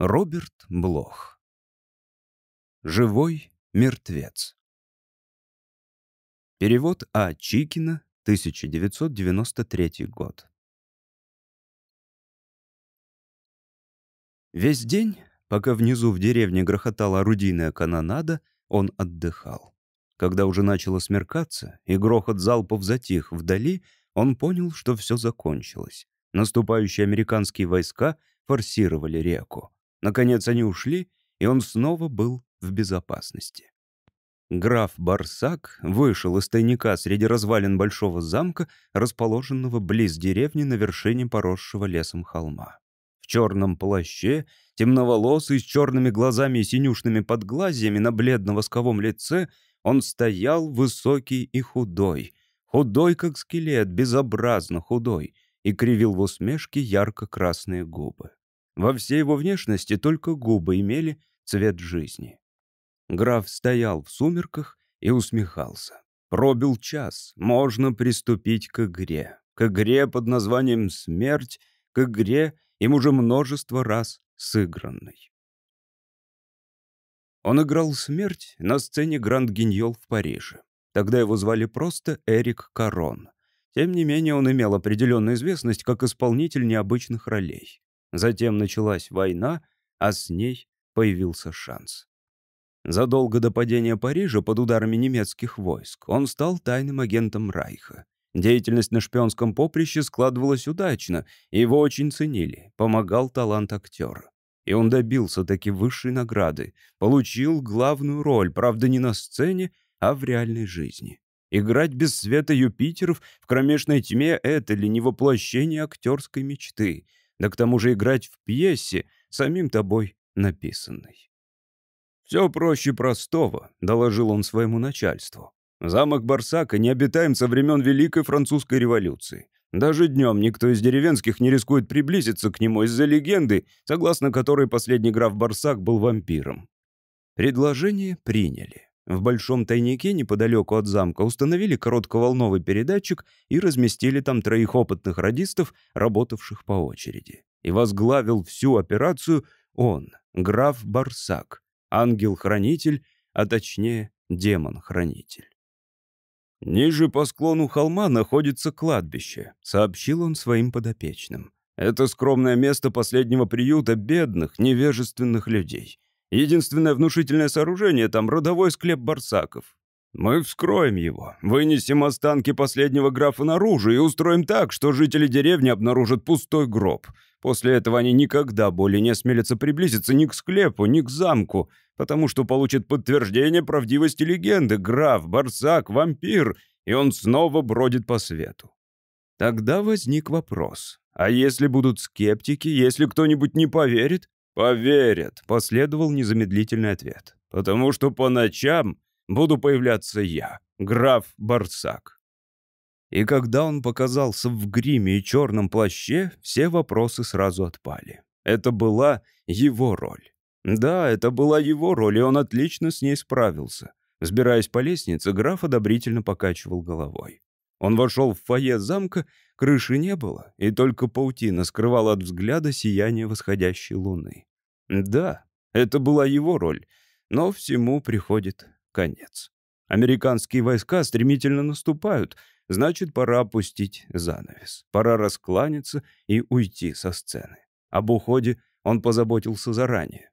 Роберт Блох. Живой мертвец. Перевод А. Чикина, 1993 год. Весь день, пока внизу в деревне грохотала орудийная канонада, он отдыхал. Когда уже начало смеркаться и грохот залпов затих вдали, он понял, что все закончилось. Наступающие американские войска форсировали реку. Наконец они ушли, и он снова был в безопасности. Граф Барсак вышел из тайника среди развалин большого замка, расположенного близ деревни на вершине поросшего лесом холма. В черном плаще, темноволосый, с черными глазами и синюшными подглазьями на бледно-восковом лице, он стоял высокий и худой. Худой, как скелет, безобразно худой, и кривил в усмешке ярко-красные губы. Во всей его внешности только губы имели цвет жизни. Граф стоял в сумерках и усмехался. Пробил час, можно приступить к игре. К игре под названием «Смерть», к игре, им уже множество раз сыгранной. Он играл смерть на сцене Гранд Гиньол в Париже. Тогда его звали просто Эрик Корон. Тем не менее, он имел определенную известность как исполнитель необычных ролей. Затем началась война, а с ней появился шанс. Задолго до падения Парижа под ударами немецких войск он стал тайным агентом Райха. Деятельность на шпионском поприще складывалась удачно, его очень ценили, помогал талант актера. И он добился таки высшей награды, получил главную роль, правда, не на сцене, а в реальной жизни. Играть без света Юпитеров в кромешной тьме — это ли не воплощение актерской мечты? да к тому же играть в пьесе, самим тобой написанной. «Все проще простого», — доложил он своему начальству. «Замок Барсака не обитаем со времен Великой Французской революции. Даже днем никто из деревенских не рискует приблизиться к нему из-за легенды, согласно которой последний граф Барсак был вампиром». Предложение приняли. В большом тайнике неподалеку от замка установили коротковолновый передатчик и разместили там троих опытных радистов, работавших по очереди. И возглавил всю операцию он, граф Барсак, ангел-хранитель, а точнее демон-хранитель. «Ниже по склону холма находится кладбище», — сообщил он своим подопечным. «Это скромное место последнего приюта бедных, невежественных людей. Единственное внушительное сооружение там — родовой склеп барсаков. Мы вскроем его, вынесем останки последнего графа наружу и устроим так, что жители деревни обнаружат пустой гроб. После этого они никогда более не осмелятся приблизиться ни к склепу, ни к замку, потому что получат подтверждение правдивости легенды «Граф, Барсак, вампир», и он снова бродит по свету. Тогда возник вопрос. А если будут скептики, если кто-нибудь не поверит? «Поверят», — последовал незамедлительный ответ. «Потому что по ночам буду появляться я, граф Барсак». И когда он показался в гриме и черном плаще, все вопросы сразу отпали. Это была его роль. Да, это была его роль, и он отлично с ней справился. Взбираясь по лестнице, граф одобрительно покачивал головой. Он вошел в фойе замка Крыши не было, и только паутина скрывала от взгляда сияние восходящей луны. Да, это была его роль, но всему приходит конец. Американские войска стремительно наступают, значит, пора опустить занавес. Пора раскланяться и уйти со сцены. Об уходе он позаботился заранее.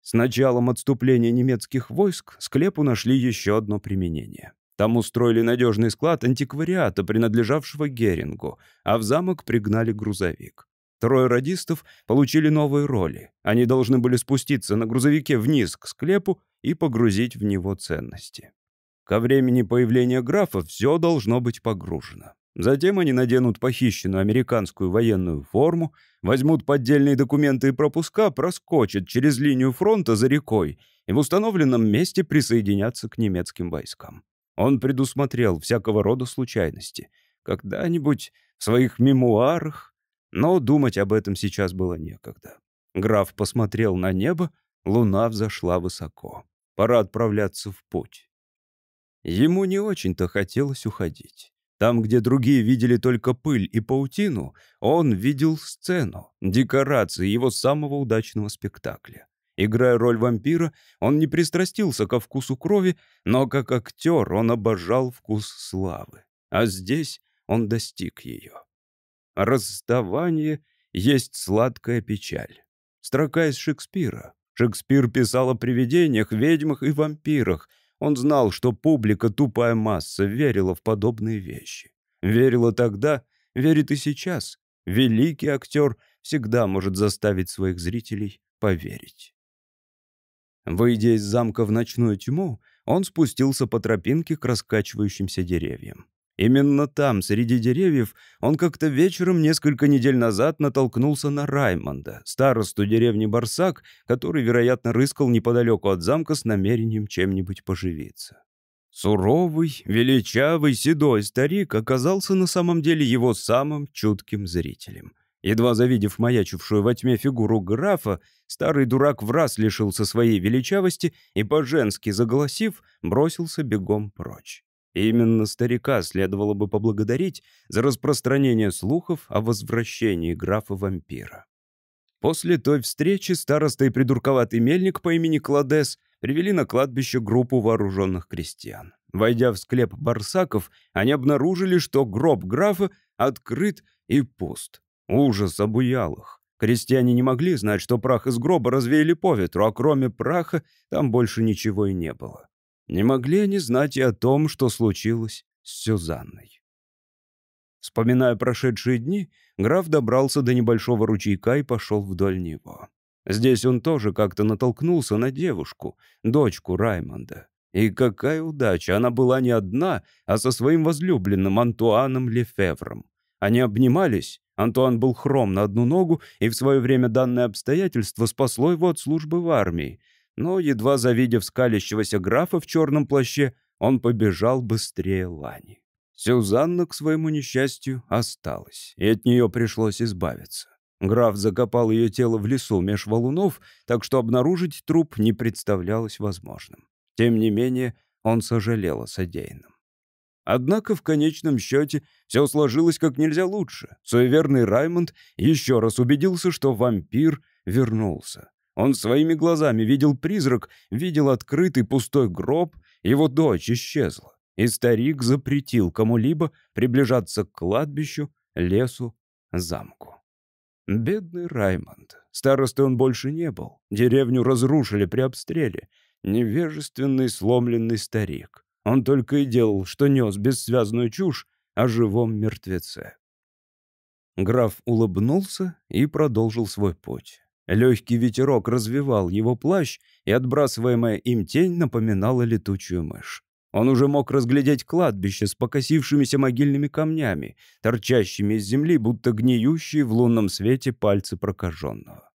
С началом отступления немецких войск склепу нашли еще одно применение. Там устроили надежный склад антиквариата, принадлежавшего Герингу, а в замок пригнали грузовик. Трое радистов получили новые роли. Они должны были спуститься на грузовике вниз к склепу и погрузить в него ценности. Ко времени появления графа все должно быть погружено. Затем они наденут похищенную американскую военную форму, возьмут поддельные документы и пропуска, проскочат через линию фронта за рекой и в установленном месте присоединятся к немецким войскам. Он предусмотрел всякого рода случайности. Когда-нибудь в своих мемуарах... Но думать об этом сейчас было некогда. Граф посмотрел на небо, луна взошла высоко. Пора отправляться в путь. Ему не очень-то хотелось уходить. Там, где другие видели только пыль и паутину, он видел сцену, декорации его самого удачного спектакля. Играя роль вампира, он не пристрастился ко вкусу крови, но как актер он обожал вкус славы. А здесь он достиг ее. Расставание есть сладкая печаль. Строка из Шекспира. Шекспир писал о привидениях, ведьмах и вампирах. Он знал, что публика, тупая масса, верила в подобные вещи. Верила тогда, верит и сейчас. Великий актер всегда может заставить своих зрителей поверить. Выйдя из замка в ночную тьму, он спустился по тропинке к раскачивающимся деревьям. Именно там, среди деревьев, он как-то вечером несколько недель назад натолкнулся на Раймонда, старосту деревни Барсак, который, вероятно, рыскал неподалеку от замка с намерением чем-нибудь поживиться. Суровый, величавый, седой старик оказался на самом деле его самым чутким зрителем — Едва завидев маячившую во тьме фигуру графа, старый дурак в раз лишился своей величавости и, по-женски заголосив, бросился бегом прочь. именно старика следовало бы поблагодарить за распространение слухов о возвращении графа-вампира. После той встречи староста и придурковатый мельник по имени Кладес привели на кладбище группу вооруженных крестьян. Войдя в склеп барсаков, они обнаружили, что гроб графа открыт и пуст. Ужас обуял их. Крестьяне не могли знать, что прах из гроба развеяли по ветру, а кроме праха там больше ничего и не было. Не могли они знать и о том, что случилось с Сюзанной. Вспоминая прошедшие дни, граф добрался до небольшого ручейка и пошел вдоль него. Здесь он тоже как-то натолкнулся на девушку, дочку Раймонда. И какая удача, она была не одна, а со своим возлюбленным Антуаном Лефевром. Они обнимались, Антуан был хром на одну ногу, и в свое время данное обстоятельство спасло его от службы в армии. Но, едва завидев скалящегося графа в черном плаще, он побежал быстрее Лани. Сюзанна, к своему несчастью, осталась, и от нее пришлось избавиться. Граф закопал ее тело в лесу меж валунов, так что обнаружить труп не представлялось возможным. Тем не менее, он сожалел о содеянном. Однако в конечном счете все сложилось как нельзя лучше. Суеверный Раймонд еще раз убедился, что вампир вернулся. Он своими глазами видел призрак, видел открытый пустой гроб, его дочь исчезла. И старик запретил кому-либо приближаться к кладбищу, лесу, замку. Бедный Раймонд. Старостой он больше не был. Деревню разрушили при обстреле. Невежественный сломленный старик. Он только и делал, что нес бессвязную чушь о живом мертвеце. Граф улыбнулся и продолжил свой путь. Легкий ветерок развивал его плащ, и отбрасываемая им тень напоминала летучую мышь. Он уже мог разглядеть кладбище с покосившимися могильными камнями, торчащими из земли, будто гниющие в лунном свете пальцы прокаженного.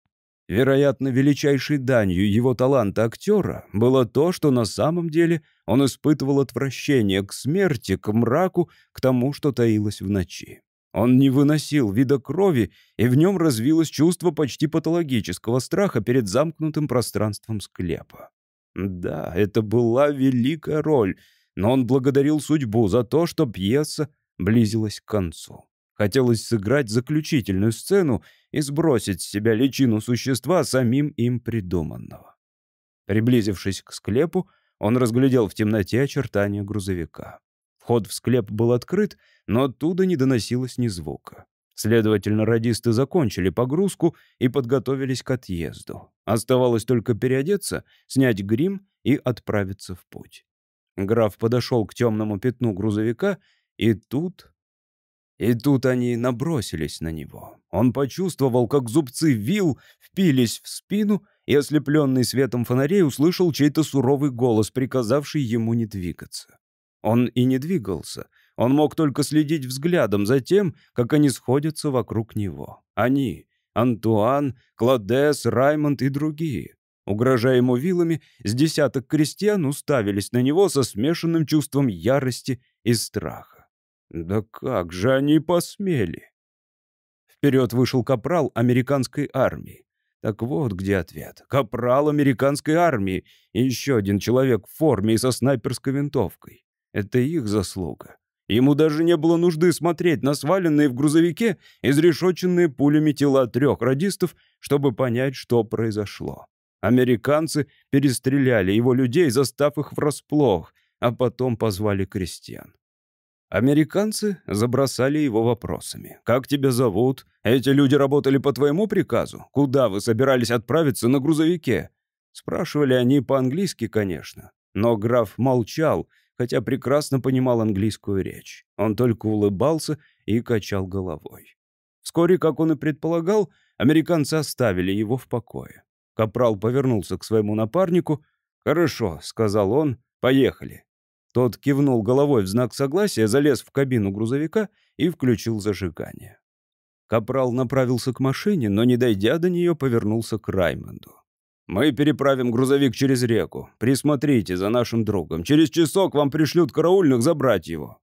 Вероятно, величайшей данью его таланта актера было то, что на самом деле он испытывал отвращение к смерти, к мраку, к тому, что таилось в ночи. Он не выносил вида крови, и в нем развилось чувство почти патологического страха перед замкнутым пространством склепа. Да, это была великая роль, но он благодарил судьбу за то, что пьеса близилась к концу. Хотелось сыграть заключительную сцену и сбросить с себя личину существа, самим им придуманного. Приблизившись к склепу, он разглядел в темноте очертания грузовика. Вход в склеп был открыт, но оттуда не доносилось ни звука. Следовательно, радисты закончили погрузку и подготовились к отъезду. Оставалось только переодеться, снять грим и отправиться в путь. Граф подошел к темному пятну грузовика, и тут и тут они набросились на него. Он почувствовал, как зубцы вил впились в спину, и, ослепленный светом фонарей, услышал чей-то суровый голос, приказавший ему не двигаться. Он и не двигался. Он мог только следить взглядом за тем, как они сходятся вокруг него. Они — Антуан, Кладес, Раймонд и другие. Угрожая ему вилами, с десяток крестьян уставились на него со смешанным чувством ярости и страха. Да как же они посмели? Вперед вышел капрал американской армии. Так вот где ответ. Капрал американской армии и еще один человек в форме и со снайперской винтовкой. Это их заслуга. Ему даже не было нужды смотреть на сваленные в грузовике изрешоченные пулями тела трех радистов, чтобы понять, что произошло. Американцы перестреляли его людей, застав их врасплох, а потом позвали крестьян. Американцы забросали его вопросами. «Как тебя зовут? Эти люди работали по твоему приказу? Куда вы собирались отправиться на грузовике?» Спрашивали они по-английски, конечно. Но граф молчал, хотя прекрасно понимал английскую речь. Он только улыбался и качал головой. Вскоре, как он и предполагал, американцы оставили его в покое. Капрал повернулся к своему напарнику. «Хорошо», — сказал он, — «поехали. Тот кивнул головой в знак согласия, залез в кабину грузовика и включил зажигание. Капрал направился к машине, но, не дойдя до нее, повернулся к Раймонду. «Мы переправим грузовик через реку. Присмотрите за нашим другом. Через часок вам пришлют караульных забрать его».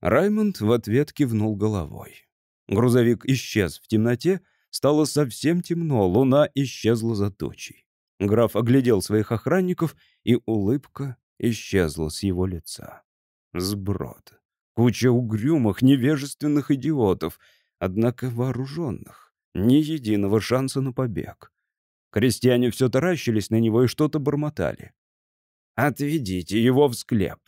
Раймонд в ответ кивнул головой. Грузовик исчез в темноте, стало совсем темно, луна исчезла за тучей. Граф оглядел своих охранников, и улыбка исчезла с его лица. Сброд. Куча угрюмых, невежественных идиотов, однако вооруженных. Ни единого шанса на побег. Крестьяне все таращились на него и что-то бормотали. «Отведите его в склеп!»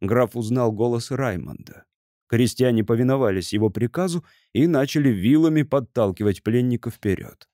Граф узнал голос Раймонда. Крестьяне повиновались его приказу и начали вилами подталкивать пленника вперед.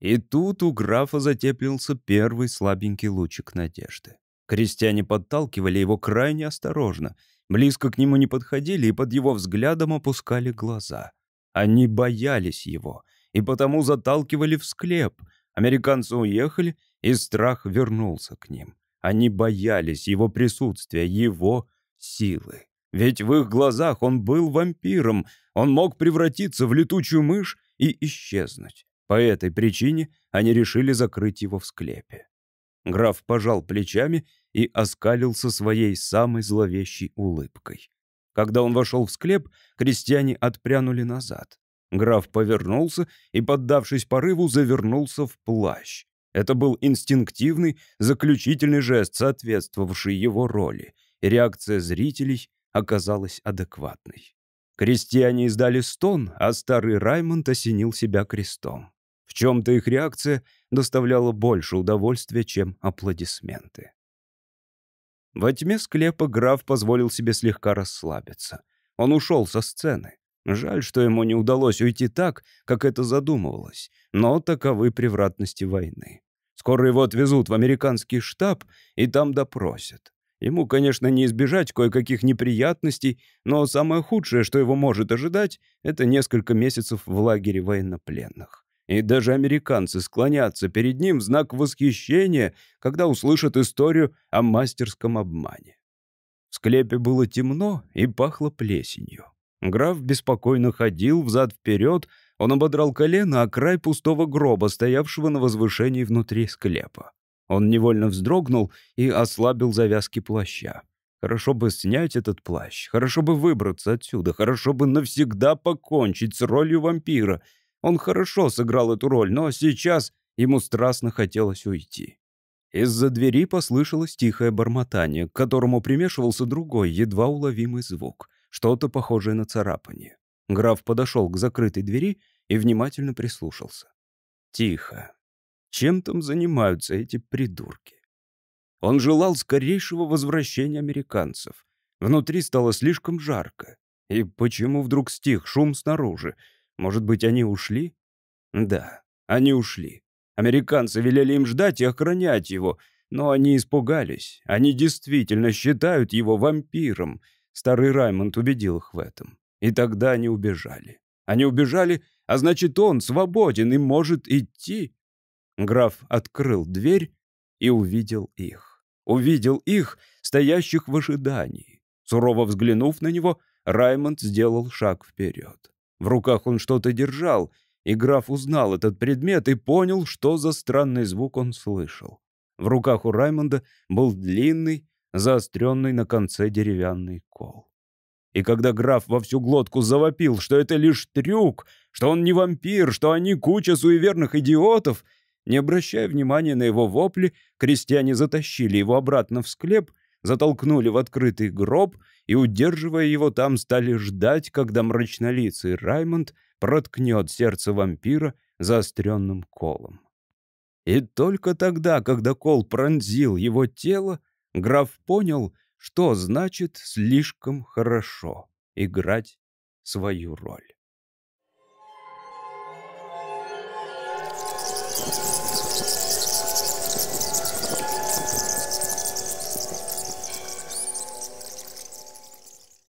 И тут у графа затеплился первый слабенький лучик надежды. Крестьяне подталкивали его крайне осторожно, близко к нему не подходили и под его взглядом опускали глаза. Они боялись его и потому заталкивали в склеп. Американцы уехали, и страх вернулся к ним. Они боялись его присутствия, его силы. Ведь в их глазах он был вампиром, он мог превратиться в летучую мышь и исчезнуть. По этой причине они решили закрыть его в склепе. Граф пожал плечами и оскалился своей самой зловещей улыбкой. Когда он вошел в склеп, крестьяне отпрянули назад. Граф повернулся и, поддавшись порыву, завернулся в плащ. Это был инстинктивный, заключительный жест, соответствовавший его роли, реакция зрителей оказалась адекватной. Крестьяне издали стон, а старый Раймонд осенил себя крестом. В чем-то их реакция доставляла больше удовольствия, чем аплодисменты. Во тьме склепа граф позволил себе слегка расслабиться. Он ушел со сцены. Жаль, что ему не удалось уйти так, как это задумывалось, но таковы превратности войны. Скоро его отвезут в американский штаб и там допросят. Ему, конечно, не избежать кое-каких неприятностей, но самое худшее, что его может ожидать, это несколько месяцев в лагере военнопленных. И даже американцы склонятся перед ним в знак восхищения, когда услышат историю о мастерском обмане. В склепе было темно и пахло плесенью. Граф беспокойно ходил взад-вперед, он ободрал колено о край пустого гроба, стоявшего на возвышении внутри склепа. Он невольно вздрогнул и ослабил завязки плаща. Хорошо бы снять этот плащ, хорошо бы выбраться отсюда, хорошо бы навсегда покончить с ролью вампира — он хорошо сыграл эту роль, но сейчас ему страстно хотелось уйти. Из-за двери послышалось тихое бормотание, к которому примешивался другой, едва уловимый звук, что-то похожее на царапание. Граф подошел к закрытой двери и внимательно прислушался. Тихо. Чем там занимаются эти придурки? Он желал скорейшего возвращения американцев. Внутри стало слишком жарко. И почему вдруг стих шум снаружи? Может быть, они ушли? Да, они ушли. Американцы велели им ждать и охранять его, но они испугались. Они действительно считают его вампиром. Старый Раймонд убедил их в этом. И тогда они убежали. Они убежали, а значит, он свободен и может идти. Граф открыл дверь и увидел их. Увидел их, стоящих в ожидании. Сурово взглянув на него, Раймонд сделал шаг вперед. В руках он что-то держал, и граф узнал этот предмет и понял, что за странный звук он слышал. В руках у Раймонда был длинный, заостренный на конце деревянный кол. И когда граф во всю глотку завопил, что это лишь трюк, что он не вампир, что они куча суеверных идиотов, не обращая внимания на его вопли, крестьяне затащили его обратно в склеп затолкнули в открытый гроб и, удерживая его там, стали ждать, когда мрачнолицый Раймонд проткнет сердце вампира заостренным колом. И только тогда, когда кол пронзил его тело, граф понял, что значит слишком хорошо играть свою роль.